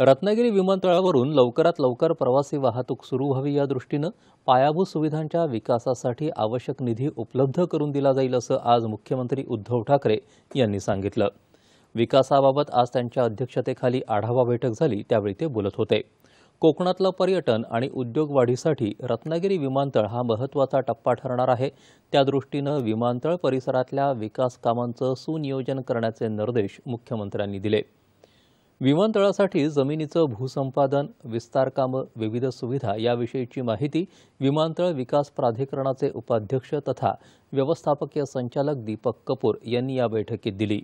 रत्नागिरी विमानतळावरून लवकरात लवकर प्रवासी वाहतूक सुरू व्हावी या दृष्टीनं पायाभूत सुविधांच्या विकासासाठी आवश्यक निधी उपलब्ध करून दिला जाईल असं आज मुख्यमंत्री उद्धव ठाकरे यांनी सांगितलं विकासाबाबत आज त्यांच्या अध्यक्षतेखाली आढावा बैठक झाली त्यावेळी ते बोलत होते कोकणातलं पर्यटन आणि उद्योग वाढीसाठी रत्नागिरी विमानतळ हा महत्त्वाचा टप्पा ठरणार आहे त्यादृष्टीनं विमानतळ परिसरातल्या विकास कामांचं सुनियोजन करण्याचे निर्देश मुख्यमंत्र्यांनी दिले विमानतळासाठी जमिनीचं भूसंपादन विस्तार विविध सुविधा याविषयीची माहिती विमानतळ विकास प्राधिकरणाचे उपाध्यक्ष तथा व्यवस्थापकीय संचालक दीपक कपूर यांनी या बैठकीत दिली